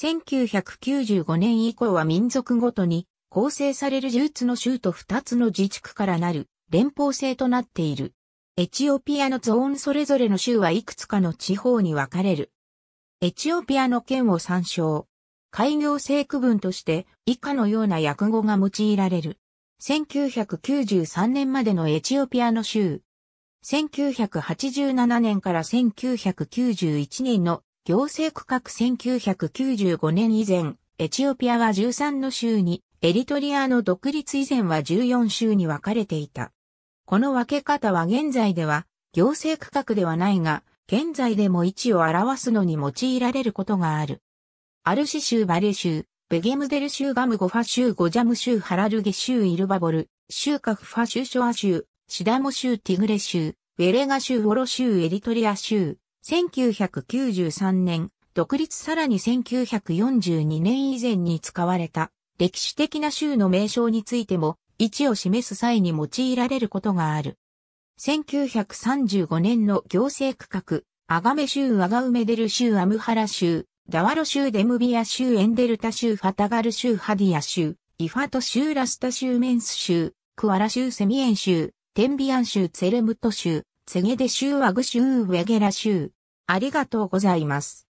1995年以降は民族ごとに構成される10の州と2つの自治区からなる連邦制となっている。エチオピアのゾーンそれぞれの州はいくつかの地方に分かれる。エチオピアの県を参照。開業制区分として以下のような訳語が用いられる。1993年までのエチオピアの州。1987年から1991年の行政区画1995年以前、エチオピアは13の州に、エリトリアの独立以前は14州に分かれていた。この分け方は現在では、行政区画ではないが、現在でも位置を表すのに用いられることがある。アルシ州バレ州、ベゲムデル州ガムゴファ州ゴジャム州ハラルゲ州イルバボル、州カフファ州ショア州、シダモ州ティグレ州、ウェレガ州ウォロ州エリトリア州、1993年、独立さらに1942年以前に使われた歴史的な州の名称についても位置を示す際に用いられることがある。1935年の行政区画、アガメ州、アガウメデル州、アムハラ州、ダワロ州、デムビア州、エンデルタ州、ファタガル州、ハディア州、イファト州、ラスタ州、メンス州、クアラ州、セミエン州、テンビアン州、ツェレムト州、セゲデ州アグ州ウェゲラう。ありがとうございます。